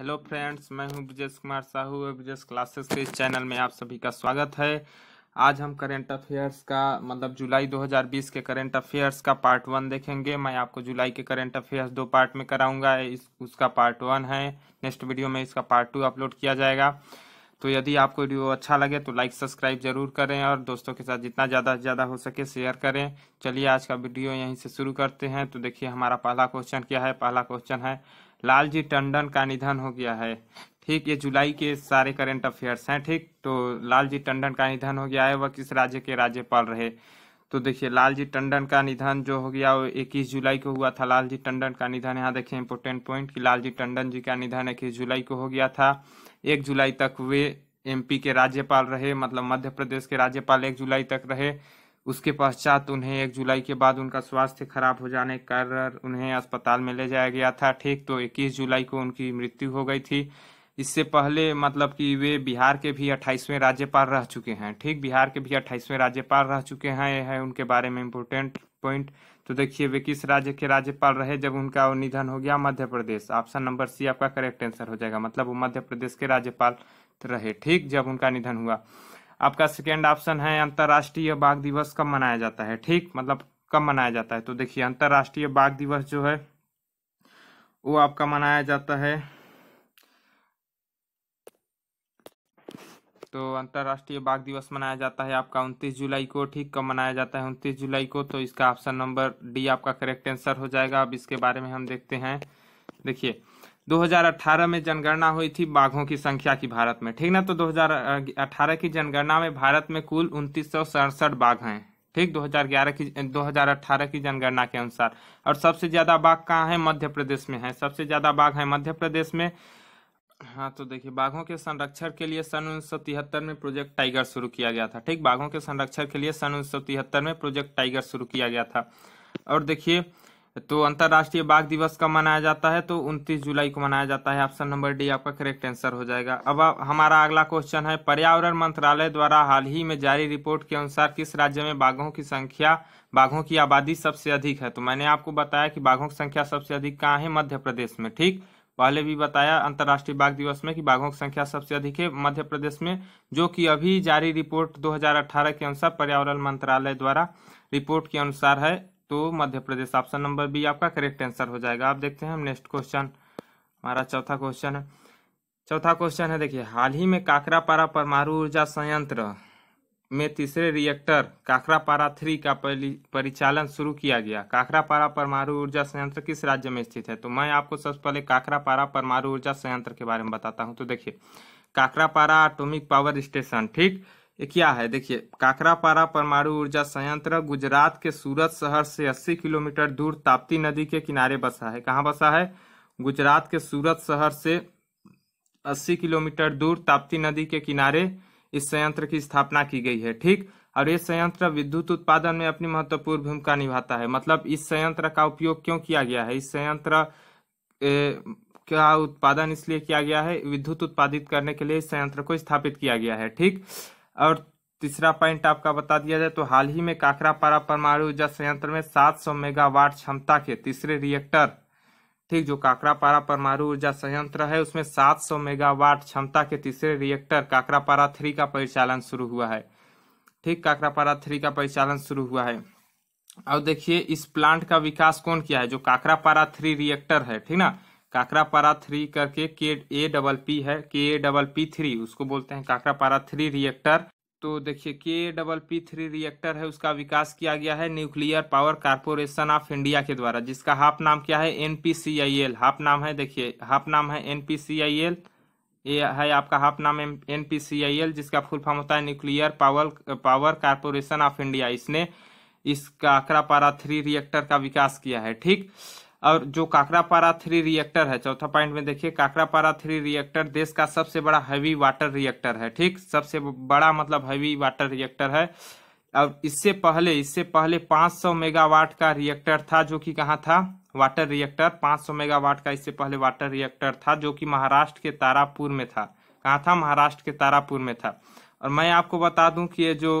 Hello friends मैं हूं Brajesh Kumar Sahu Brajesh classes के इस चैनल में आप सभी का स्वागत है आज हम करेंट अफेयर्स का मतलब जुलाई 2020 के करेंट अफेयर्स का पार्ट वन देखेंगे मैं आपको जुलाई के करेंट अफेयर्स दो पार्ट में कराऊंगा इस उसका पार्ट वन है नेक्स्ट वीडियो में इसका पार्ट टू अपलोड किया जाएगा तो यदि आपको वीडियो अच्छा लगे तो लाइक सब्सक्राइब जरूर करें और दोस्तों के साथ जितना ज़्यादा से ज़्यादा हो सके शेयर करें चलिए आज का वीडियो यहीं से शुरू करते हैं तो देखिए हमारा पहला क्वेश्चन क्या है पहला क्वेश्चन है लालजी टंडन का निधन हो गया है ठीक ये जुलाई के सारे करंट अफेयर्स हैं ठीक तो लालजी टंडन का निधन हो गया है वह किस राज्य के राज्यपाल रहे तो देखिए लालजी टंडन का निधन जो हो गया वो इक्कीस जुलाई को हुआ था लालजी टंडन का निधन यहाँ देखिए इम्पोर्टेंट पॉइंट कि लालजी टंडन जी का निधन इक्कीस जुलाई को हो गया था एक जुलाई तक वे एमपी के राज्यपाल रहे मतलब मध्य प्रदेश के राज्यपाल एक जुलाई तक रहे उसके पश्चात तो उन्हें एक जुलाई के बाद उनका स्वास्थ्य खराब हो जाने के कारण उन्हें अस्पताल में ले जाया गया था ठीक तो 21 जुलाई को उनकी मृत्यु हो गई थी इससे पहले मतलब कि वे बिहार के भी अट्ठाईसवें राज्यपाल रह चुके हैं ठीक बिहार के भी अट्ठाईसवें राज्यपाल रह चुके हैं यह है उनके बारे में इम्पोर्टेंट पॉइंट तो देखिए वे किस राज्य के राज्यपाल रहे जब उनका निधन हो गया मध्य प्रदेश ऑप्शन नंबर सी आपका करेक्ट आंसर हो जाएगा मतलब वो मध्य प्रदेश के राज्यपाल रहे ठीक जब उनका निधन हुआ आपका सेकेंड ऑप्शन है अंतर्राष्ट्रीय बाघ दिवस कब मनाया जाता है ठीक मतलब कब मनाया जाता है तो देखिए अंतर्राष्ट्रीय बाघ दिवस जो है वो आपका मनाया जाता है तो अंतर्राष्ट्रीय बाघ दिवस मनाया जाता है आपका उनतीस जुलाई को ठीक कब मनाया जाता है उनतीस जुलाई को तो इसका ऑप्शन नंबर डी आपका करेक्ट आंसर हो जाएगा अब इसके बारे में हम देखते हैं देखिए 2018 में जनगणना हुई थी बाघों की संख्या की भारत में ठीक ना तो 2018 की जनगणना में भारत में कुल उनतीस बाघ हैं ठीक 2011 की 2018 की जनगणना के अनुसार और सबसे ज़्यादा बाघ कहाँ है मध्य प्रदेश में है सबसे ज़्यादा बाघ है मध्य प्रदेश में हाँ तो देखिए बाघों के संरक्षण के लिए सन उन्नीस में प्रोजेक्ट टाइगर शुरू किया गया था ठीक बाघों के संरक्षण के लिए सन उन्नीस में प्रोजेक्ट टाइगर शुरू किया गया था और देखिए तो अंतर्राष्ट्रीय बाघ दिवस कब मनाया जाता है तो 29 जुलाई को मनाया जाता है ऑप्शन नंबर डी आपका करेक्ट आंसर हो जाएगा अब हमारा अगला क्वेश्चन है पर्यावरण मंत्रालय द्वारा हाल ही में जारी रिपोर्ट के अनुसार किस राज्य में बाघों की संख्या बाघों की आबादी सबसे अधिक है तो मैंने आपको बताया कि बाघों की संख्या सबसे अधिक कहाँ है मध्य प्रदेश में ठीक पहले भी बताया अंतर्राष्ट्रीय बाघ दिवस में कि बाघों की संख्या सबसे अधिक है मध्य प्रदेश में जो कि अभी जारी रिपोर्ट 2018 के अनुसार पर्यावरण मंत्रालय द्वारा रिपोर्ट के अनुसार है तो Madhya Pradesh option number B आपका करेक्ट आंसर हो जाएगा आप देखते हैं हम नेक्स्ट क्वेश्चन हमारा चौथा क्वेश्चन है चौथा क्वेश्चन है देखिए हाल ही में काकरापारा परमाणु ऊर्जा संयंत्र में तीसरे रिएक्टर काकरापारा थ्री का परिचालन शुरू किया गया काकरापारा परमाणु ऊर्जा संयंत्र किस राज्य में स्थित है तो मैं आपको सबसे पहले काकरापारा परमाणु ऊर्जा संयंत्र के बारे में बताता हूँ तो देखिए काकरापारा एटॉमिक पावर स्टेशन ठीक ये क्या है देखिए काकरापारा परमाणु ऊर्जा संयंत्र गुजरात के सूरत शहर से 80 किलोमीटर दूर ताप्ती नदी के किनारे बसा है कहाँ बसा है गुजरात के सूरत शहर से 80 किलोमीटर दूर ताप्ती नदी के किनारे इस संयंत्र की स्थापना की गई है ठीक और ये संयंत्र विद्युत उत्पादन में अपनी महत्वपूर्ण भूमिका निभाता है मतलब इस संयंत्र का उपयोग क्यों किया गया है इस संयंत्र का उत्पादन इसलिए किया गया है विद्युत उत्पादित करने के लिए इस संयंत्र को स्थापित किया गया है ठीक और तीसरा पॉइंट आपका बता दिया जाए तो हाल ही में काकरापारा परमाणु ऊर्जा संयंत्र में 700 मेगावाट क्षमता के तीसरे रिएक्टर ठीक जो काकरापारा परमाणु ऊर्जा संयंत्र है उसमें 700 मेगावाट क्षमता के तीसरे रिएक्टर काकरापारा थ्री का परिचालन शुरू हुआ है ठीक काकरापारा थ्री का परिचालन शुरू हुआ है और देखिए इस प्लांट का विकास कौन किया है जो काकरापारा थ्री रिएक्टर है ठीक ना काकरा पारा थ्री करके के ए डबल पी है के ए डबल पी थ्री उसको बोलते हैं काकरा पारा थ्री रिएक्टर तो देखिए के डबल पी थ्री रिएक्टर है उसका विकास किया गया है nuclear power corporation of India के द्वारा जिसका हाफ नाम क्या है N P C I L half नाम है देखिए हाफ नाम है N P C I L ये है आपका हाफ नाम N P C I L जिसका फुल फॉर्म होता है nuclear power power corporation of India इसने इस काकरा पारा थ्री रिएक्टर का विकास किया है ठीक और जो काकरापारा थ्री रिएक्टर है चौथा पॉइंट में देखिए काकरापारा थ्री रिएक्टर देश का सबसे बड़ा हैवी वाटर रिएक्टर है ठीक सबसे बड़ा मतलब हैवी वाटर रिएक्टर है और इससे पहले इससे पहले 500 मेगावाट का रिएक्टर था जो कि कहाँ था वाटर रिएक्टर 500 मेगावाट का इससे पहले वाटर रिएक्टर था जो कि महाराष्ट्र के तारापुर में था कहाँ था महाराष्ट्र के तारापुर में था और मैं आपको बता दूं कि ये जो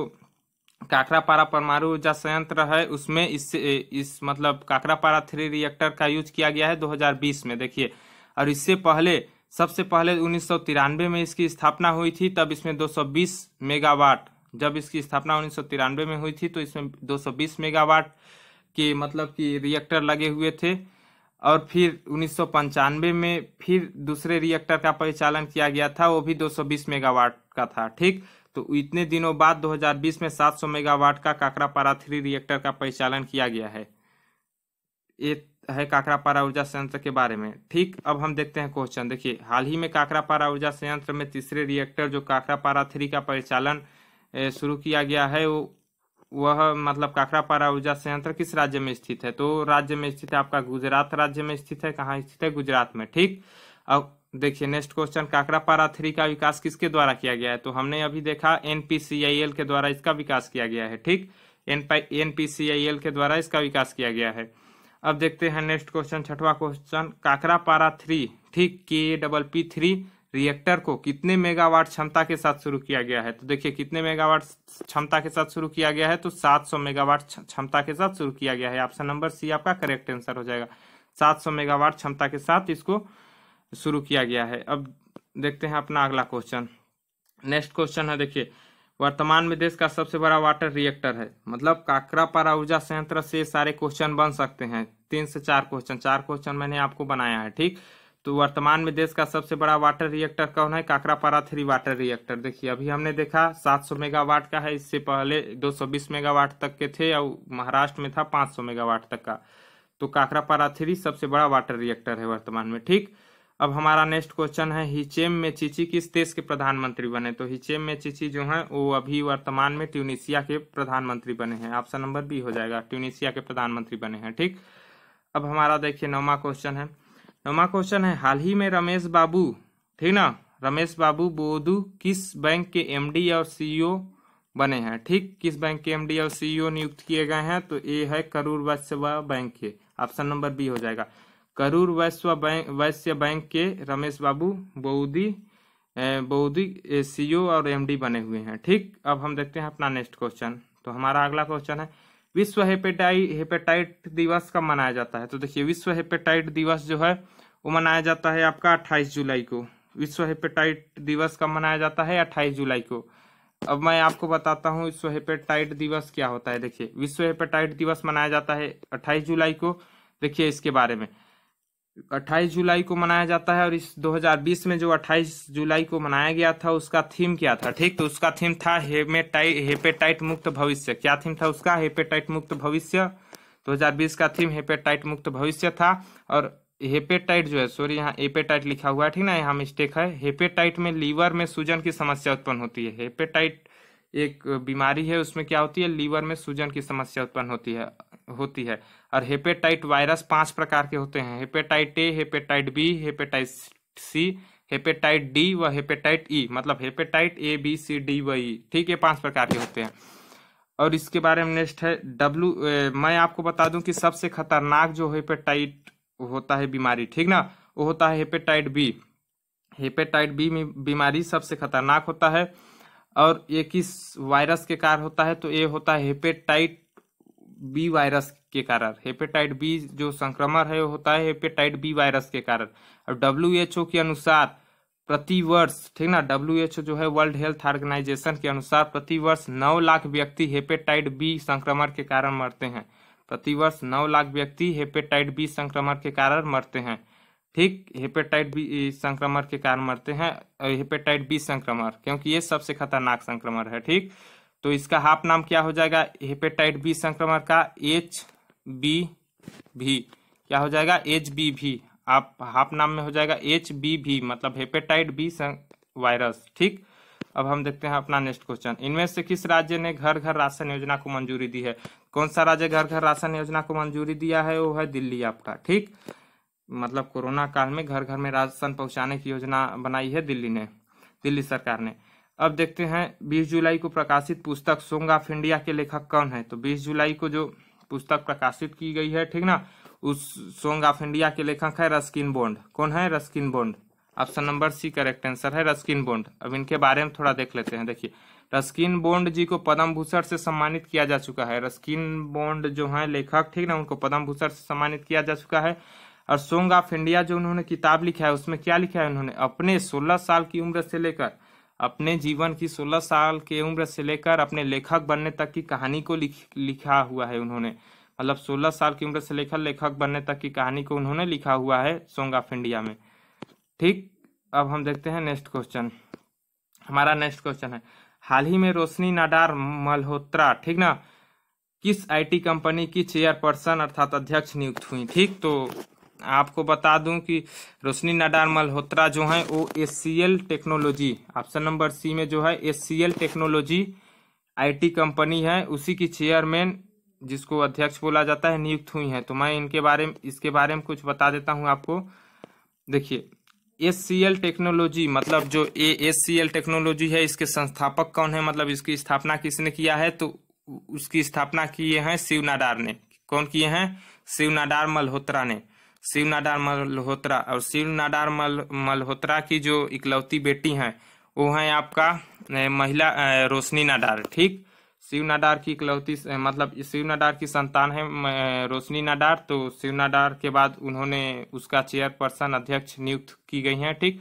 काकरापारा परमाणु ऊर्जा संयंत्र है उसमें इस इस मतलब काकरापारा थ्री रिएक्टर का यूज किया गया है 2020 में देखिए और इससे पहले सबसे पहले उन्नीस में इसकी स्थापना हुई थी तब इसमें 220 मेगावाट जब इसकी स्थापना उन्नीस में हुई थी तो इसमें 220 मेगावाट के मतलब कि रिएक्टर लगे हुए थे और फिर उन्नीस में फिर दूसरे रिएक्टर का परिचालन किया गया था वो भी 220 मेगावाट का था ठीक तो इतने दिनों बाद 2020 में 700 मेगावाट का काकरापारा थ्री रिएक्टर का परिचालन किया गया है ये है काकरापारा ऊर्जा संयंत्र के बारे में ठीक अब हम देखते हैं क्वेश्चन देखिए हाल ही में काकरापारा ऊर्जा संयंत्र में तीसरे रिएक्टर जो काकरापारा थ्री का परिचालन शुरू किया गया है वो वह मतलब काकरा पारा ऊर्जा संयंत्र किस राज्य में स्थित है तो राज्य में स्थित है आपका गुजरात राज्य में स्थित है कहाँ स्थित है गुजरात में ठीक अब देखिए next question Kakrapar three का विकास किसके द्वारा किया गया है तो हमने अभी देखा एनपीसीआईएल के द्वारा इसका विकास किया गया है ठीक एनपीसीआईएल के द्वारा इसका विकास किया गया है अब देखते हैं नेक्स्ट क्वेश्चन छठवा क्वेश्चन काकरा पारा थ्री ठीक के डबल पी थ्री रिएक्टर को कितने मेगावाट क्षमता के साथ शुरू किया गया है तो देखिए कितने मेगावाट क्षमता के साथ शुरू किया गया है तो 700 मेगावाट क्षमता के साथ शुरू किया गया है ऑप्शन नंबर सी आपका करेक्ट आंसर हो जाएगा 700 मेगावाट क्षमता के साथ इसको शुरू किया गया है अब देखते हैं अपना अगला क्वेश्चन नेक्स्ट क्वेश्चन है देखिये वर्तमान में देश का सबसे बड़ा वाटर रिएक्टर है मतलब काकरा पारा ऊर्जा संयंत्र से सारे क्वेश्चन बन सकते हैं तीन से चार क्वेश्चन चार क्वेश्चन मैंने आपको बनाया है ठीक तो वर्तमान में देश का सबसे बड़ा वाटर रिएक्टर कौन है काकरापारा थ्री वाटर रिएक्टर देखिए अभी हमने देखा 700 मेगावाट का है इससे पहले 220 मेगावाट तक के थे और महाराष्ट्र में था 500 मेगावाट तक का तो काकरापारा थ्री सबसे बड़ा वाटर रिएक्टर है वर्तमान में ठीक अब हमारा नेक्स्ट क्वेश्चन है हिचेम में चीची किस देश के प्रधानमंत्री बने तो हिचेम में चीची जो है वो अभी वर्तमान में ट्यूनिशिया के प्रधानमंत्री बने हैं ऑप्शन नंबर बी हो जाएगा ट्यूनिशिया के प्रधानमंत्री बने हैं ठीक अब हमारा देखिए नौवा क्वेश्चन है नवा क्वेश्चन है हाल ही में रमेश बाबू ठीक ना रमेश बाबू बोधु किस बैंक के एमडी और सीईओ e बने हैं ठीक किस बैंक के एमडी और सीईओ e नियुक्त किए गए हैं तो ए है करूर वैश्य बैंक के ऑप्शन नंबर बी हो जाएगा करूर वैश्य बैंक वैश्य बैंक के रमेश बाबू बोधी बोधी सीईओ e और एमडी बने हुए हैं ठीक अब हम देखते हैं अपना नेक्स्ट क्वेश्चन तो हमारा अगला क्वेश्चन है विश्व हेपेटाइ हेपेटाइट दिवस कब मनाया जाता है तो देखिए विश्व हेपेटाइट दिवस जो है वो मनाया जाता है आपका अट्ठाईस जुलाई को विश्व हेपेटाइट दिवस कब मनाया जाता है अट्ठाईस जुलाई को अब मैं आपको बताता हूँ विश्व हेपेटाइट दिवस क्या होता है देखिए विश्व हेपेटाइट दिवस मनाया जाता है अट्ठाईस जुलाई को देखिए इसके बारे में अट्ठाईस जुलाई को मनाया जाता है और इस 2020 में जो 28 जुलाई को मनाया गया था उसका थीम क्या था ठीक तो उसका थीम था हेपेटाइट मुक्त भविष्य क्या थीम था उसका हेपेटाइट मुक्त भविष्य 2020 का थीम हेपेटाइट मुक्त भविष्य था और हेपेटाइट जो है सॉरी यहाँ एपेटाइट लिखा हुआ है ठीक ना यहाँ मिस्टेक है हेपेटाइट में लीवर में सूजन की समस्या उत्पन्न होती है हेपेटाइट एक बीमारी है उसमें क्या होती है लीवर में सूजन की समस्या उत्पन्न होती है होती है और हेपेटाइट वायरस पांच प्रकार के होते हैं हेपेटाइट ए हेपेटाइट बी हेपेटाइट सी हेपेटाइट डी व हेपेटाइट ई e। मतलब हेपेटाइट ए बी सी डी व ई e। ठीक है पांच प्रकार के होते हैं और इसके बारे में नेक्स्ट है डब्ल्यू मैं आपको बता दूं कि सबसे खतरनाक जो हेपेटाइट होता है बीमारी ठीक ना वो होता है हेपेटाइट बी हेपेटाइट बी में बीमारी सबसे खतरनाक होता है और ये किस वायरस के कारण होता है तो ये होता है हेपेटाइट बी वायरस के कारण हेपेटाइट बी जो संक्रमण है होता है हेपेटाइट बी वायरस के कारण और डब्ल्यू के अनुसार प्रतिवर्ष ठीक ना डब्ल्यू जो है वर्ल्ड हेल्थ ऑर्गेनाइजेशन के अनुसार प्रतिवर्ष नौ लाख व्यक्ति हेपेटाइट बी संक्रमण के कारण मरते हैं प्रतिवर्ष नौ लाख व्यक्ति हेपेटाइट बी संक्रमण के कारण मरते हैं ठीक हेपेटाइट बी संक्रमण के कारण मरते हैं हेपेटाइट बी संक्रमण क्योंकि ये सबसे खतरनाक संक्रमण है ठीक तो इसका हाफ नाम क्या हो जाएगा हेपेटाइट बी संक्रमण का एच बी भी क्या हो जाएगा एच बी भी आप हाफ नाम में हो जाएगा एच बी भी मतलब हेपेटाइट बी वायरस ठीक अब हम देखते हैं अपना नेक्स्ट क्वेश्चन इनमें से किस राज्य ने घर घर राशन योजना को मंजूरी दी है कौन सा राज्य घर घर राशन योजना को मंजूरी दिया है वो है दिल्ली आपका ठीक मतलब कोरोना काल में घर घर में राशन पहुंचाने की योजना बनाई है दिल्ली ने दिल्ली सरकार ने अब देखते हैं 20 जुलाई को प्रकाशित पुस्तक सोंग ऑफ इंडिया के लेखक कौन है तो 20 जुलाई को जो पुस्तक प्रकाशित की गई है ठीक ना उस सॉन्ग ऑफ इंडिया के लेखक है रस्किन बोंड कौन है Ruskin Bond option number C correct answer है रस्किन बोंड अब इनके बारे में थोड़ा देख लेते हैं देखिए रस्किन बोंड जी को पद्म भूषण से सम्मानित किया जा चुका है रस्किन बोंड जो है लेखक ठीक ना उनको पद्म भूषण से सम्मानित किया जा चुका है और सोंग ऑफ इंडिया जो उन्होंने किताब लिखा है उसमें क्या लिखा है उन्होंने अपने सोलह साल की उम्र से लेकर अपने जीवन की 16 साल की उम्र से लेकर अपने लेखक बनने तक की कहानी को लिख लिखा हुआ है उन्होंने मतलब 16 साल की उम्र से लेकर लेखक बनने तक की कहानी को उन्होंने लिखा हुआ है सोंग ऑफ इंडिया में ठीक अब हम देखते हैं नेक्स्ट क्वेश्चन हमारा नेक्स्ट क्वेश्चन है हाल ही में रोशनी नाडार मल्होत्रा ठीक ना किस आईटी कंपनी की चेयरपर्सन अर्थात अध्यक्ष नियुक्त हुई ठीक तो आपको बता दूं कि रोशनी नाडार मल्होत्रा जो है वो S technology option number C में जो है एस टेक्नोलॉजी आईटी कंपनी है उसी की चेयरमैन जिसको अध्यक्ष बोला जाता है नियुक्त हुई हैं तो मैं इनके बारे में इसके बारे में कुछ बता देता हूँ आपको देखिए एस टेक्नोलॉजी मतलब जो ए एस टेक्नोलॉजी है इसके संस्थापक कौन है मतलब इसकी स्थापना किसने किया है तो उसकी स्थापना किए हैं शिव नाडार ने कौन किए हैं शिव नाडार मल्होत्रा ने शिव नाडार मल्होत्रा और शिव नाडार मल मल्होत्रा की जो इकलौती बेटी हैं वो हैं आपका महिला रोशनी नाडार ठीक शिव नाडार की इकलौती मतलब शिव नाडार की संतान है रोशनी नाडार तो शिव नाडार के बाद उन्होंने उसका चेयरपर्सन अध्यक्ष नियुक्त की गई हैं ठीक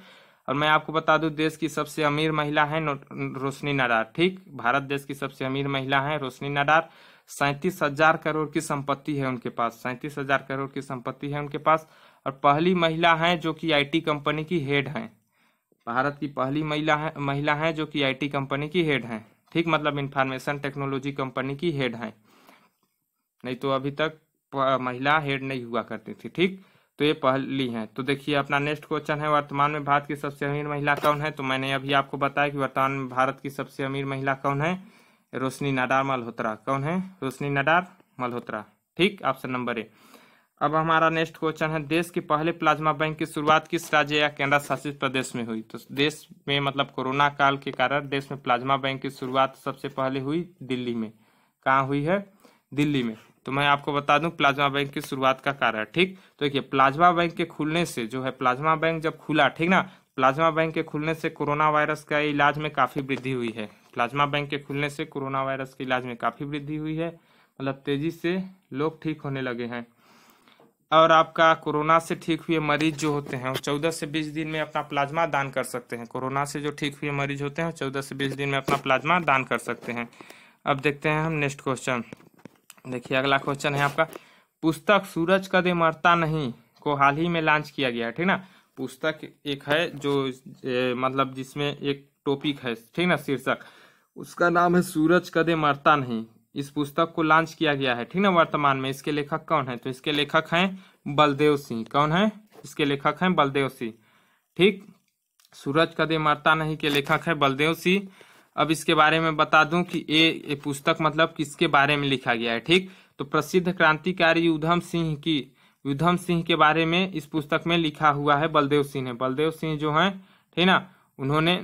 और मैं आपको बता दूं देश की सबसे अमीर महिला है रोशनी नाडार ठीक भारत देश की सबसे अमीर महिला है रोशनी नाडार सैंतीस हजार करोड़ की संपत्ति है उनके पास सैंतीस हजार करोड़ की संपत्ति है उनके पास और पहली महिला हैं जो कि आईटी कंपनी की हेड हैं भारत की पहली महिला है महिला हैं जो कि आईटी कंपनी की हेड हैं ठीक मतलब इंफॉर्मेशन टेक्नोलॉजी कंपनी की हेड हैं नहीं तो अभी तक महिला हेड नहीं हुआ करती थी ठीक तो ये पहली है तो देखिए अपना नेक्स्ट क्वेश्चन है वर्तमान में भारत की सबसे अमीर महिला कौन है तो मैंने अभी आपको बताया कि वर्तमान में भारत की सबसे अमीर महिला कौन है रोशनी नडार मल्होत्रा कौन है रोशनी नडार मल्होत्रा ठीक ऑप्शन नंबर ए अब हमारा नेक्स्ट क्वेश्चन है देश के पहले प्लाज्मा बैंक की शुरुआत किस राज्य या केंद्र शासित प्रदेश में हुई तो देश में मतलब कोरोना काल के कारण देश में प्लाज्मा बैंक की शुरुआत सबसे पहले हुई दिल्ली में कहाँ हुई है दिल्ली में तो मैं आपको बता दूं प्लाज्मा बैंक की शुरुआत का कारण ठीक तो देखिए प्लाज्मा बैंक के खुलने से जो है प्लाज्मा बैंक जब खुला ठीक ना प्लाज्मा बैंक के खुलने से कोरोना वायरस का इलाज में काफ़ी वृद्धि हुई है प्लाज्मा बैंक के खुलने से कोरोना वायरस के इलाज में काफ़ी वृद्धि हुई है मतलब तेज़ी से लोग ठीक होने लगे हैं और आपका कोरोना से ठीक हुए मरीज जो होते हैं वो चौदह से बीस दिन में अपना प्लाज्मा दान कर सकते हैं कोरोना से जो ठीक हुए मरीज होते हैं चौदह से बीस दिन में अपना प्लाज्मा दान कर सकते हैं अब देखते हैं हम नेक्स्ट क्वेश्चन देखिए अगला क्वेश्चन है आपका पुस्तक सूरज कदे मरता नहीं को हाल ही में लॉन्च किया गया है ठीक ना पुस्तक एक है जो ए, मतलब जिसमें एक टॉपिक है ठीक ना शीर्षक उसका नाम है सूरज कदे मरता नहीं इस पुस्तक को लॉन्च किया गया है ठीक ना वर्तमान में इसके लेखक कौन है तो इसके लेखक हैं बलदेव सिंह कौन है इसके लेखक हैं बलदेव सिंह ठीक सूरज कदे मरता नहीं के लेखक है बलदेव सिंह अब इसके बारे में बता दूं कि ये, ये पुस्तक मतलब किसके बारे में लिखा गया है ठीक तो प्रसिद्ध क्रांतिकारी उधम सिंह की उधम सिंह के बारे में इस पुस्तक में लिखा हुआ है बलदेव सिंह ने बलदेव सिंह जो है ठीक ना उन्होंने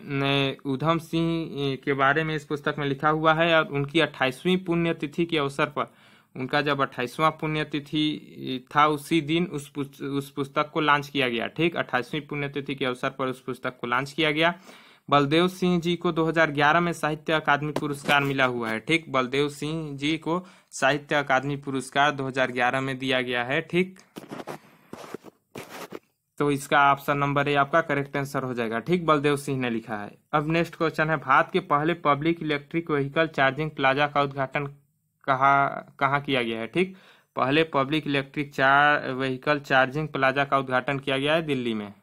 उधम सिंह के बारे में इस पुस्तक में लिखा हुआ है और उनकी अट्ठाईसवीं पुण्यतिथि के अवसर पर उनका जब अट्ठाईसवां पुण्यतिथि था उसी दिन उस उस पुस्तक को लॉन्च किया गया ठीक अट्ठाईसवीं पुण्यतिथि के अवसर पर उस पुस्तक को लॉन्च किया गया बलदेव सिंह जी को 2011 में साहित्य अकादमी पुरस्कार मिला हुआ है ठीक बलदेव सिंह जी को साहित्य अकादमी पुरस्कार 2011 में दिया गया है ठीक तो इसका ऑप्शन नंबर ए आपका करेक्ट आंसर हो जाएगा ठीक बलदेव सिंह ने लिखा है अब नेक्स्ट क्वेश्चन है भारत के पहले public electric vehicle charging plaza का उद्घाटन कहाँ कहाँ किया गया है ठीक पहले पब्लिक इलेक्ट्रिक चार व्हीकल चार्जिंग प्लाजा का उद्घाटन किया गया है दिल्ली में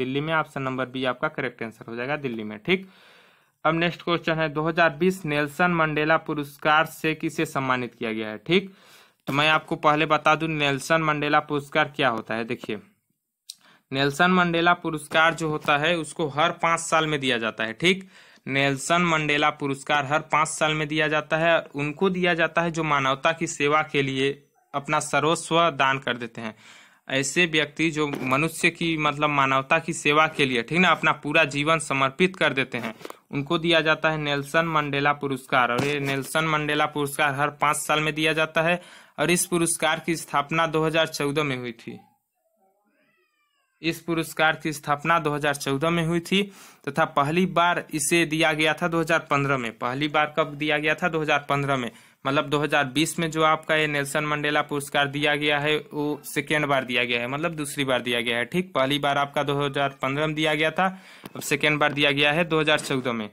दिल्ली में ऑप्शन नंबर बी आपका करेक्ट आंसर हो जाएगा दिल्ली में ठीक अब नेक्स्ट क्वेश्चन है 2020 नेल्सन मंडेला पुरस्कार से किसे सम्मानित किया गया है ठीक तो मैं आपको पहले बता दूं नेल्सन मंडेला पुरस्कार क्या होता है देखिए नेल्सन मंडेला पुरस्कार जो होता है उसको हर पाँच साल में दिया जाता है ठीक नेल्सन मंडेला पुरस्कार हर पाँच साल में दिया जाता है उनको दिया जाता है जो मानवता की सेवा के लिए अपना सर्वस्व दान कर देते हैं ऐसे व्यक्ति जो मनुष्य की मतलब मानवता की सेवा के लिए ठीक ना अपना पूरा जीवन समर्पित कर देते हैं उनको दिया जाता है नेल्सन मंडेला पुरस्कार और ये नेल्सन मंडेला पुरस्कार हर पाँच साल में दिया जाता है और इस पुरस्कार की स्थापना 2014 में हुई थी इस पुरस्कार की स्थापना 2014 में हुई थी तथा पहली बार इसे दिया गया था 2015 में पहली बार कब दिया गया था 2015 में मतलब 2020 में जो आपका ये नेल्सन मंडेला पुरस्कार दिया गया है वो सेकेंड बार दिया गया है मतलब दूसरी बार दिया गया है ठीक पहली बार आपका 2015 में दिया गया था अब सेकेंड बार दिया गया है 2014 में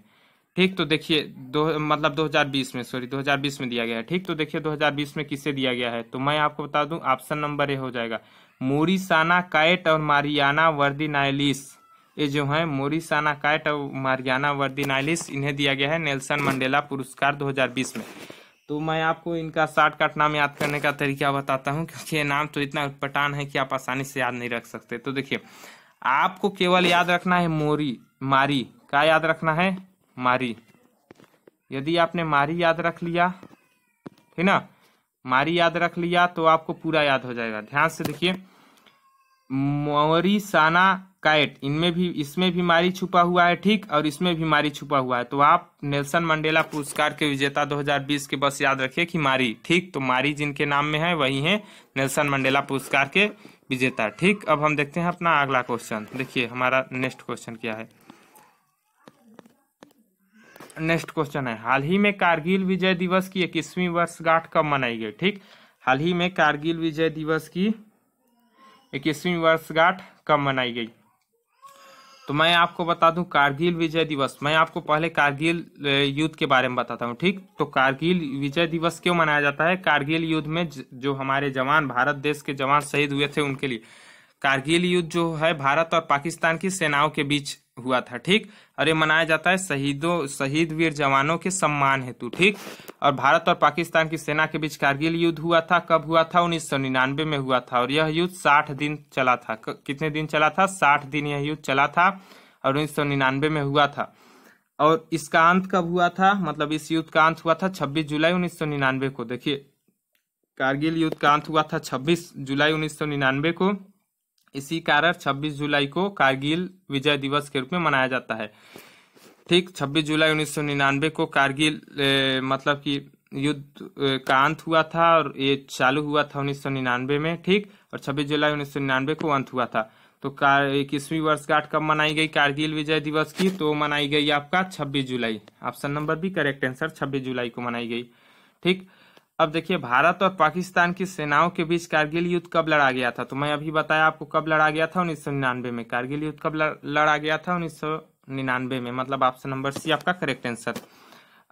ठीक तो देखिए दो मतलब 2020 में सॉरी 2020 में दिया गया है ठीक तो देखिए 2020 में किसे दिया गया है तो मैं आपको बता दूं ऑप्शन नंबर ए हो जाएगा मोरिसाना काइट और मारियाना वर्दिनाइलिस ये जो है मोरिसाना काइट और मारियाना वर्दिनाइलिस इन्हें दिया गया है नेल्सन मंडेला पुरस्कार 2020 में तो मैं आपको इनका शॉर्टकट नाम याद करने का तरीका बताता हूँ क्योंकि ये नाम तो इतना पटान है कि आप आसानी से याद नहीं रख सकते तो देखिए आपको केवल याद रखना है मोरी मारी क्या याद रखना है मारी यदि आपने मारी याद रख लिया है ना मारी याद रख लिया तो आपको पूरा याद हो जाएगा ध्यान से देखिए मोरिसाना काइट इनमें भी इसमें भी मारी छुपा हुआ है ठीक और इसमें भी मारी छुपा हुआ है तो आप नेल्सन मंडेला पुरस्कार के विजेता 2020 के बस याद रखिए कि मारी ठीक तो मारी जिनके नाम में है वही है नेल्सन मंडेला पुरस्कार के विजेता ठीक अब हम देखते हैं अपना अगला क्वेश्चन देखिए हमारा नेक्स्ट क्वेश्चन क्या है नेक्स्ट क्वेश्चन है हाल ही में कारगिल विजय दिवस की इक्कीसवीं वर्षगांठ कब मनाई गई ठीक हाल ही में कारगिल विजय दिवस की इक्कीसवीं वर्षगांठ कब मनाई गई तो मैं आपको बता दूं कारगिल विजय दिवस मैं आपको पहले कारगिल युद्ध के बारे में बताता हूं ठीक तो कारगिल विजय दिवस क्यों मनाया जाता है कारगिल युद्ध में जो हमारे जवान भारत देश के जवान शहीद हुए थे उनके लिए कारगिल युद्ध जो है भारत और पाकिस्तान की सेनाओं के बीच हुआ था ठीक और ये मनाया जाता है शहीदों शहीद वीर जवानों के सम्मान हेतु ठीक और भारत और पाकिस्तान की सेना के बीच कारगिल युद्ध हुआ था कब हुआ था उन्नीस में हुआ था और यह युद्ध साठ दिन चला था कितने दिन चला था साठ दिन यह युद्ध चला था और उन्नीस में हुआ था और इसका अंत कब हुआ था मतलब इस युद्ध का अंत हुआ था 26 जुलाई 1999 को देखिए कारगिल युद्ध का अंत हुआ था 26 जुलाई 1999 को इसी कारण 26 जुलाई को कारगिल विजय दिवस के रूप में मनाया जाता है ठीक 26 जुलाई 1999 को कारगिल ए, मतलब कि युद्ध का अंत हुआ था और ये चालू हुआ था 1999 में ठीक और 26 जुलाई 1999 को अंत हुआ था तो कार इक्कीसवीं वर्षगांठ कब मनाई गई कारगिल विजय दिवस की तो मनाई गई आपका 26 जुलाई option number B correct answer 26 जुलाई को मनाई गई ठीक अब देखिए भारत और पाकिस्तान की सेनाओं के बीच कारगिल युद्ध कब लड़ा गया था तो मैं अभी बताया आपको कब लड़ा गया था उन्नीस में कारगिल युद्ध कब लड़ा गया था उन्नीस में मतलब ऑप्शन नंबर सी आपका करेक्ट आंसर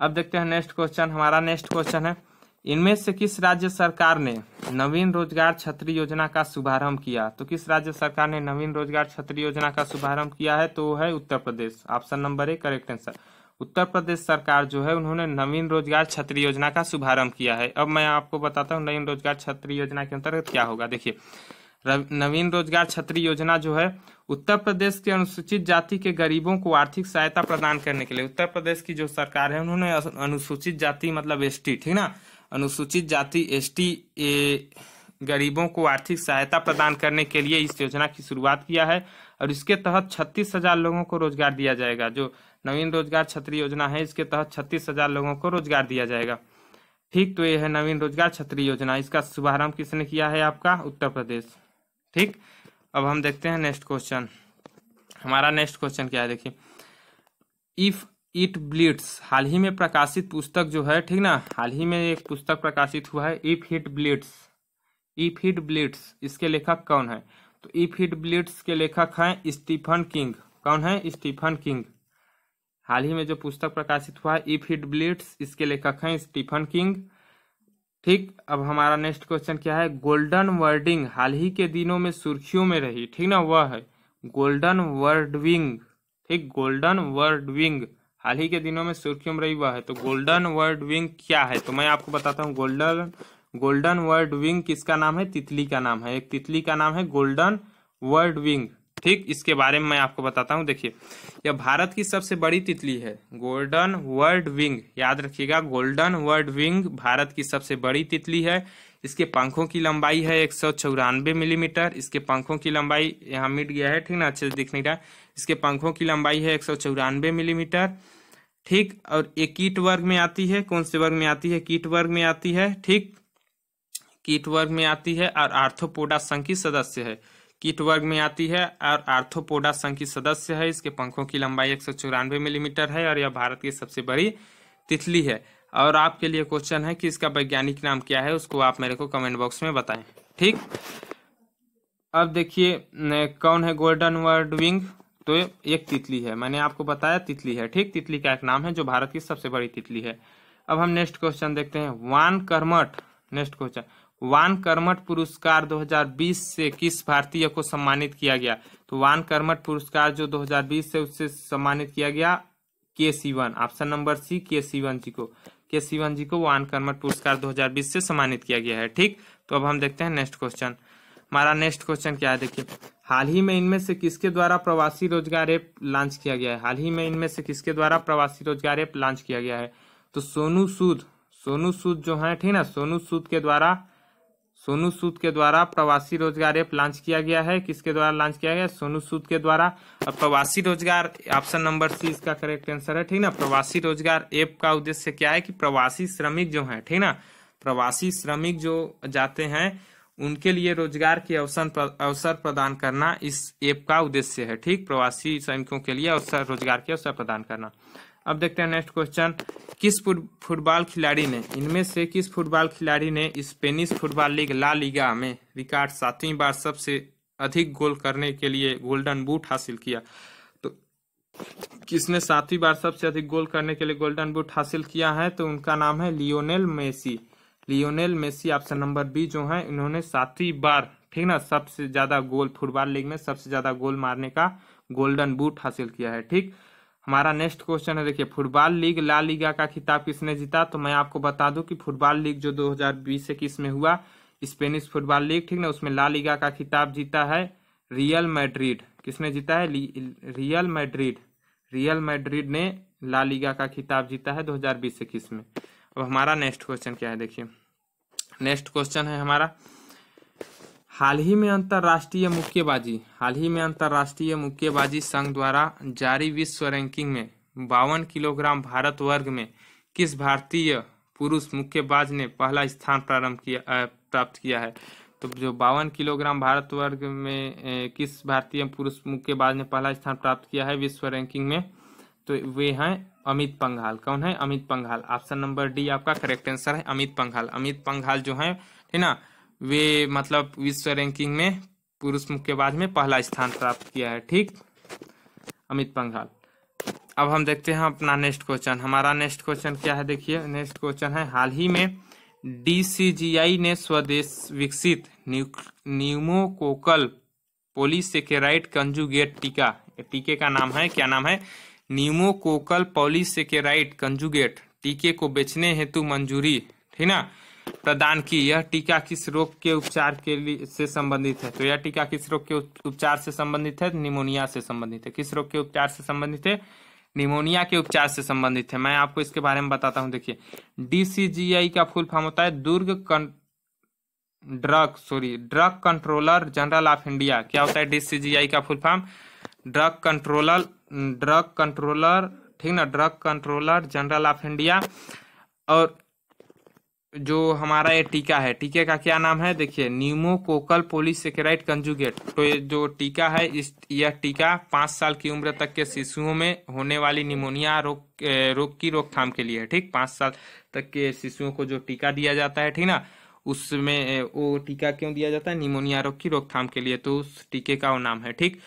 अब देखते हैं नेक्स्ट क्वेश्चन हमारा नेक्स्ट क्वेश्चन है इनमें से किस राज्य सरकार ने नवीन रोजगार छत्री योजना का शुभारंभ किया तो किस राज्य सरकार ने नवीन रोजगार छत्री योजना का शुभारंभ किया है तो है Uttar Pradesh option number A correct answer Uttar Pradesh सरकार जो है उन्होंने नवीन रोजगार छत्री योजना का शुभारंभ किया है अब मैं आपको बताता हूँ नवीन रोजगार छत्री योजना के अंतर्गत क्या होगा देखिए नवीन रोजगार छत्री योजना जो है उत्तर प्रदेश के अनुसूचित जाति के गरीबों को आर्थिक सहायता प्रदान करने के लिए उत्तर प्रदेश की जो सरकार है उन्होंने अनुसूचित जाति मतलब एसटी ठीक ना अनुसूचित जाति एसटी ए गरीबों को आर्थिक सहायता प्रदान करने के लिए इस योजना की शुरुआत किया है और इसके तहत छत्तीस हजार लोगों को रोजगार दिया जाएगा जो नवीन रोजगार छतरी योजना है इसके तहत छत्तीस हजार लोगों को रोजगार दिया जाएगा ठीक तो ये है नवीन रोजगार छतरी योजना इसका शुभारंभ किसने किया है आपका उत्तर प्रदेश ठीक अब हम देखते हैं नेक्स्ट क्वेश्चन हमारा नेक्स्ट क्वेश्चन क्या है देखिए इफ इट ब्लिट्स हाल ही में प्रकाशित पुस्तक जो है ठीक ना हाल ही में एक पुस्तक प्रकाशित हुआ है if hit blitz if hit blitz इसके लेखक कौन है तो इफ हिट ब्लिट्स के लेखक हैं स्टीफन किंग कौन है स्टीफन किंग हाल ही में जो पुस्तक प्रकाशित हुआ इफ इट ब्लिट्स इसके लेखक हैं स्टीफन किंग ठीक अब हमारा नेक्स्ट क्वेश्चन क्या है गोल्डन वर्डिंग हाल ही के दिनों में सुर्खियों में रही ठीक ना वह है गोल्डन वर्ड विंग ठीक गोल्डन वर्ड विंग हाल ही के दिनों में सुर्खियों में रही वह है तो गोल्डन वर्ड विंग क्या है तो मैं आपको बताता हूँ गोल्डन गोल्डन वर्ड विंग किसका नाम है तितली का नाम है एक तितली का नाम है गोल्डन वर्ड विंग ठीक इसके बारे में मैं आपको बताता हूँ देखिए यह भारत की सबसे बड़ी तितली है गोल्डन वर्ल्ड विंग याद रखिएगा गोल्डन वर्ल्ड विंग भारत की सबसे बड़ी तितली है इसके पंखों की लंबाई है एक सौ चौरानवे मिलीमीटर इसके पंखों की लंबाई यहाँ मिट गया है ठीक ना अच्छे से दिखने का इसके पंखों की लंबाई है एक सौ चौरानवे मिलीमीटर ठीक और ये कीट वर्ग में आती है कौन से वर्ग में आती है कीट वर्ग में आती है ठीक कीट वर्ग में आती है और आर्थोपोडा संघ की सदस्य है कीट वर्ग में आती है और आर्थोपोडा संघ की सदस्य है इसके पंखों की लंबाई एक मिलीमीटर है और यह भारत की सबसे बड़ी तितली है और आपके लिए क्वेश्चन है कि इसका वैज्ञानिक नाम क्या है उसको आप मेरे को कमेंट बॉक्स में बताएं ठीक अब देखिए कौन है गोल्डन वर्ड विंग तो एक तितली है मैंने आपको बताया तितली है ठीक तितली का एक नाम है जो भारत की सबसे बड़ी तितली है अब हम नेक्स्ट क्वेश्चन देखते हैं वान कर्मठ नेक्स्ट क्वेश्चन वान कर्मठ पुरस्कार 2020 से किस भारतीय को सम्मानित किया गया तो वान कर्मठ पुरस्कार जो 2020 से उससे सम्मानित किया गया के सीवन ऑप्शन नंबर सी के सीवन जी को के सीवन जी को वान कर्मठ पुरस्कार 2020 से सम्मानित किया गया है ठीक तो अब हम देखते हैं नेक्स्ट क्वेश्चन हमारा नेक्स्ट क्वेश्चन क्या है देखिए हाल ही में इनमें से किसके द्वारा प्रवासी रोजगार ऐप लॉन्च किया गया है हाल ही में इनमें से किसके द्वारा प्रवासी रोजगार ऐप लॉन्च किया गया है तो सोनू सूद सोनू सूद जो है ठीक ना सोनू सूद के द्वारा सोनू सूद के द्वारा प्रवासी रोजगार ऐप लॉन्च किया गया है किसके द्वारा लॉन्च किया गया सोनू सूद के द्वारा प्रवासी रोजगार ऑप्शन नंबर सी इसका करेक्ट आंसर है ठीक ना प्रवासी रोजगार ऐप का उद्देश्य क्या है कि प्रवासी श्रमिक जो है ठीक ना प्रवासी श्रमिक जो जाते हैं उनके लिए रोजगार के अवसर अवसर प्रदान करना इस ऐप का उद्देश्य है ठीक प्रवासी श्रमिकों के लिए अवसर रोजगार के अवसर प्रदान करना अब देखते हैं नेक्स्ट क्वेश्चन किस फुटबॉल खिलाड़ी ने इनमें से किस फुटबॉल खिलाड़ी ने Spanish football league La Liga में रिकॉर्ड सातवीं बार सबसे अधिक गोल करने के लिए गोल्डन बूट हासिल किया तो किसने सातवीं बार सबसे अधिक गोल करने के लिए गोल्डन बूट हासिल किया है तो उनका नाम है Lionel Messi Lionel Messi option number B जो है इन्होंने सातवीं बार ठीक ना सबसे ज्यादा गोल फुटबॉल लीग में सबसे ज्यादा गोल मारने का गोल्डन बूट हासिल किया है ठीक हमारा नेक्स्ट क्वेश्चन है देखिए फुटबॉल लीग ला लीगा का खिताब किसने जीता तो मैं आपको बता दूं कि फुटबॉल लीग जो 2020 इक्कीस में हुआ स्पेनिश फुटबॉल लीग ठीक ना उसमें ला लीगा का खिताब जीता है रियल मैड्रिड किसने जीता है रियल मैड्रिड रियल मैड्रिड ने ला लीगा का खिताब जीता है बीस इक्कीस में अब हमारा नेक्स्ट क्वेश्चन क्या है देखिए नेक्स्ट क्वेश्चन है हमारा हाल ही में अंतर्राष्ट्रीय मुक्केबाजी हाल ही में अंतर्राष्ट्रीय मुक्केबाजी संघ द्वारा जारी विश्व रैंकिंग में बावन किलोग्राम भारत वर्ग में किस भारतीय पुरुष मुक्केबाज ने पहला स्थान प्रारंभ किया प्राप्त किया है तो जो बावन किलोग्राम भारत वर्ग में किस भारतीय पुरुष मुक्केबाज ने पहला स्थान प्राप्त किया है विश्व रैंकिंग में तो वे हैं अमित पंघाल कौन है Amit Panghal option number D आपका करेक्ट आंसर है अमित पंघाल अमित पंघाल जो है ठीक ना वे मतलब विश्व रैंकिंग में पुरुष मुक्केबाज में पहला स्थान प्राप्त किया है ठीक अमित पंघाल अब हम देखते हैं अपना नेक्स्ट क्वेश्चन हमारा नेक्स्ट क्वेश्चन क्या है देखिए नेक्स्ट क्वेश्चन है हाल ही में डी ने स्वदेश विकसित न्यूमोकोकल पोलिसकेराइट कंजुगेट टीका टीके का नाम है क्या नाम है न्यूमोकोकल पोलिसकेराइट कंजुगेट टीके को बेचने हेतु मंजूरी ठीक ना प्रदान की यह टीका किस रोग के उपचार के लिए से संबंधित है तो यह टीका किस रोग के उपचार से संबंधित है निमोनिया से संबंधित है किस रोग के उपचार से संबंधित है निमोनिया के उपचार से संबंधित है मैं आपको इसके बारे में बताता हूँ देखिए डीसीजीआई का फुल फॉर्म होता है दुर्ग कं... drug sorry drug controller general of India क्या होता है डीसीजीआई का full form drug controller drug controller ठीक ना drug controller general of India और जो हमारा ये टीका है टीके का क्या नाम है देखिए न्यूमोकोकल पोलिसेकेराइड कंजुगेट तो ये जो टीका है इस यह टीका पाँच साल की उम्र तक के शिशुओं में होने वाली निमोनिया रोग रोग की रोकथाम के लिए है ठीक पाँच साल तक के शिशुओं को जो टीका दिया जाता है ठीक ना उसमें वो टीका क्यों दिया जाता है निमोनिया रोग की रोकथाम के लिए तो उस टीके का वो नाम है ठीक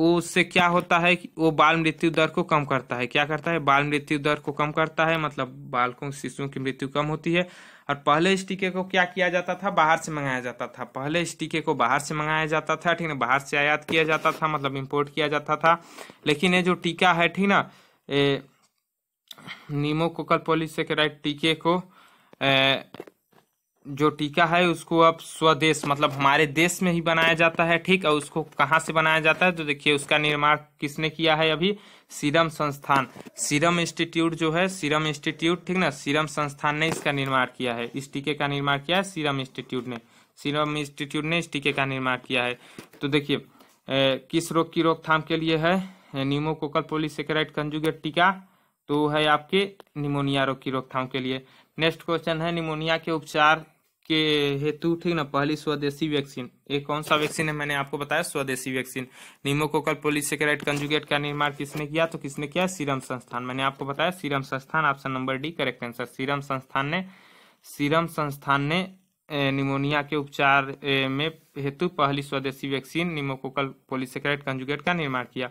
वो उससे क्या होता है कि वो बाल मृत्यु दर को कम करता है क्या करता है बाल मृत्यु दर को कम करता है मतलब बालकों शिशुओं की मृत्यु कम होती है और पहले इस टीके को क्या किया जाता था बाहर से मंगाया जाता था पहले इस टीके को बाहर से मंगाया जाता था ठीक ना बाहर से आयात किया जाता था मतलब इम्पोर्ट किया जाता था लेकिन ये जो टीका है ठीक ना नीमोकोकल पॉलीसेकेराइड टीके को ए, जो टीका है उसको अब स्वदेश मतलब हमारे देश में ही बनाया जाता है ठीक और उसको कहाँ से बनाया जाता है तो देखिए उसका निर्माण किसने किया है अभी सीरम संस्थान सीरम इंस्टीट्यूट जो है सीरम इंस्टीट्यूट ठीक ना सीरम संस्थान ने इसका निर्माण किया है इस टीके का निर्माण किया है सीरम इंस्टीट्यूट ने सीरम इंस्टीट्यूट ने इस टीके का निर्माण किया है तो देखिए किस रोग की रोकथाम के लिए है निमोकोकल पोलिसेकेराइड कंजुगेट टीका तो है आपके निमोनिया रोग की रोकथाम के लिए नेक्स्ट क्वेश्चन है निमोनिया के उपचार के हेतु ठीक ना पहली स्वदेशी वैक्सीन ये कौन सा वैक्सीन है मैंने आपको बताया स्वदेशी वैक्सीन निमोकोकल पोलिसेकेराइड कंजुगेट का निर्माण किसने किया तो किसने किया सीरम संस्थान मैंने आपको बताया सीरम संस्थान option number D correct answer Serum संस्थान ने सीरम संस्थान ने निमोनिया के उपचार में हेतु पहली स्वदेशी वैक्सीन निमोकोकल पोलिसेकेराइड कंजुगेट का निर्माण किया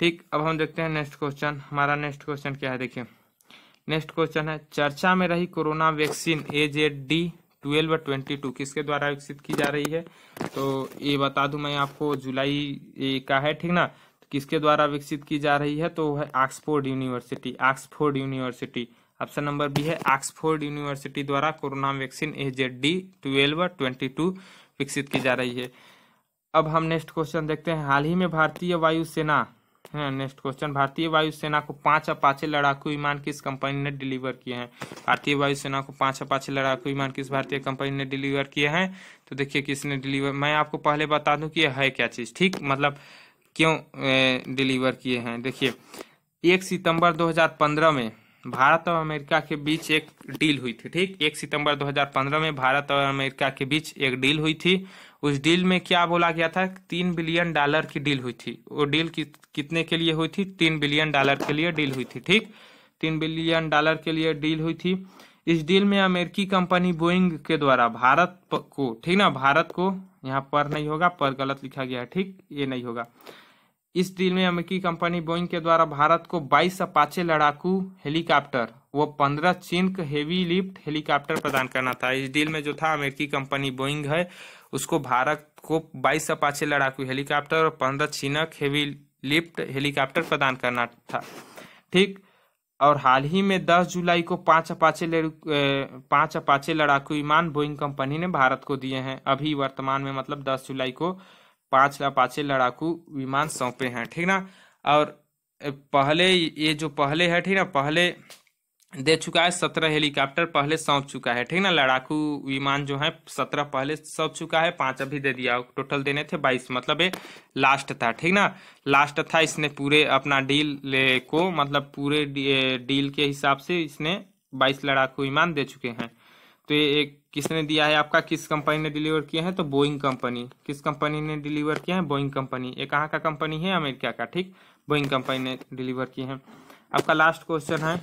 ठीक अब हम देखते हैं नेक्स्ट क्वेश्चन हमारा नेक्स्ट क्वेश्चन क्या है देखिए नेक्स्ट क्वेश्चन है चर्चा में रही corona vaccine A Z D twelve और ट्वेंटी टू किसके द्वारा विकसित की जा रही है तो ये बता दूं मैं आपको जुलाई का है ठीक ना तो किसके द्वारा विकसित की जा रही है तो है Oxford University Oxford University option number B है ऑक्सफोर्ड यूनिवर्सिटी द्वारा corona vaccine A Z D twelve twenty two विकसित की जा रही है अब हम नेक्स्ट क्वेश्चन देखते हैं हाल ही में भारतीय वायुसेना नेक्स्ट क्वेश्चन भारतीय वायुसेना को पांच अपाचे लड़ाकू विमान किस कंपनी ने डिलीवर किए हैं भारतीय वायुसेना को पांच अपाचे लड़ाकू विमान किस भारतीय कंपनी ने डिलीवर किए हैं तो देखिए किसने डिलीवर मैं आपको पहले बता दूं कि यह है क्या चीज़ ठीक मतलब क्यों डिलीवर किए हैं देखिए एक सितंबर दो में भारत और अमेरिका के बीच एक डील हुई थी ठीक एक सितंबर 2015 में भारत और अमेरिका के बीच एक डील हुई थी उस डील में क्या बोला गया था तीन बिलियन डॉलर की डील हुई थी वो डील कि, कितने के लिए हुई थी तीन बिलियन डॉलर के लिए डील हुई थी ठीक तीन बिलियन डॉलर के लिए डील हुई थी इस डील में अमेरिकी कंपनी बोइंग के द्वारा भारत को ठीक ना भारत को यहाँ पर नहीं होगा पर गलत लिखा गया है ठीक ये नहीं होगा इस डील में अमेरिकी कंपनी बोइंग के द्वारा भारत को 22 अपाचे लड़ाकू हेलीकॉप्टर वो 15 चिंक हेवी लिफ्ट हेलीकॉप्टर प्रदान करना था इस डील में जो था अमेरिकी कंपनी बोइंग है उसको भारत को 22 अपाचे लड़ाकू हेलीकॉप्टर और 15 चिनक हेवी लिफ्ट हेलीकॉप्टर प्रदान करना था ठीक और हाल ही में 10 जुलाई को पांच अपाचे पांच अपाचे लड़ाकू विमान बोइंग कंपनी ने भारत को दिए हैं अभी वर्तमान में मतलब 10 जुलाई को पांच अपाचे लड़ाकू विमान सौंपे हैं ठीक ना और पहले ये जो पहले है ठीक ना पहले दे चुका है सत्रह हेलीकॉप्टर पहले सौंप चुका है ठीक ना लड़ाकू विमान जो है सत्रह पहले सौंप चुका है पांच अभी दे दिया टोटल देने थे बाईस मतलब ये लास्ट था ठीक ना लास्ट था इसने पूरे अपना डील ले को मतलब पूरे डील के हिसाब से इसने बाईस लड़ाकू विमान दे चुके हैं तो ये एक किसने दिया है आपका किस कंपनी ने डिलीवर किया है तो बोइंग कंपनी किस कंपनी ने डिलीवर किया है बोइंग कंपनी ये कहाँ का कंपनी है अमेरिका का ठीक बोइंग कंपनी ने डिलीवर किए हैं आपका लास्ट क्वेश्चन है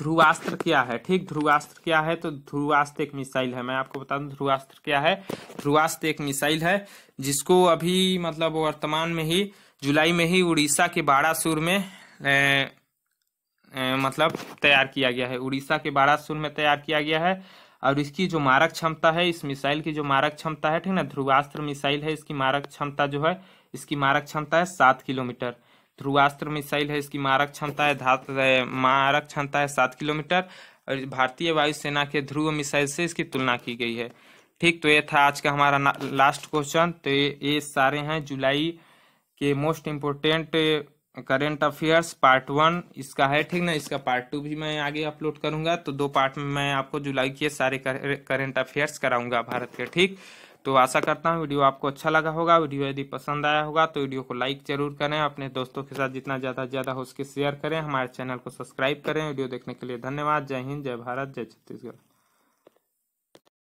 ध्रुवास्त्र क्या है ठीक ध्रुवास्त्र क्या है तो ध्रुवास्त्र एक मिसाइल है मैं आपको बता दूं ध्रुवास्त्र क्या है ध्रुवास्त्र एक मिसाइल है जिसको अभी मतलब वर्तमान में ही जुलाई में ही उड़ीसा के बाड़ासुर में ए, ए, मतलब तैयार किया गया है उड़ीसा के बाड़ासुर में तैयार किया गया है और इसकी जो मारक क्षमता है इस मिसाइल की जो मारक क्षमता है ठीक ना ध्रुवास्त्र मिसाइल है इसकी मारक क्षमता जो है इसकी मारक क्षमता है सात किलोमीटर ध्रुवास्त्र मिसाइल है इसकी मारक क्षमता है धात मारक क्षमता है सात किलोमीटर और भारतीय वायुसेना के ध्रुव मिसाइल से इसकी तुलना की गई है ठीक तो ये था आज का हमारा लास्ट क्वेश्चन तो ये, ये सारे हैं जुलाई के most important current affairs part one इसका है ठीक ना इसका पार्ट टू भी मैं आगे अपलोड करूंगा तो दो पार्ट में मैं आपको जुलाई के सारे करेंट अफेयर्स कराऊंगा भारत के ठीक तो आशा करता हूँ वीडियो आपको अच्छा लगा होगा वीडियो यदि पसंद आया होगा तो वीडियो को लाइक जरूर करें अपने दोस्तों के साथ जितना ज़्यादा से ज़्यादा हो उसके शेयर करें हमारे चैनल को सब्सक्राइब करें वीडियो देखने के लिए धन्यवाद जय हिंद जय भारत जय छत्तीसगढ़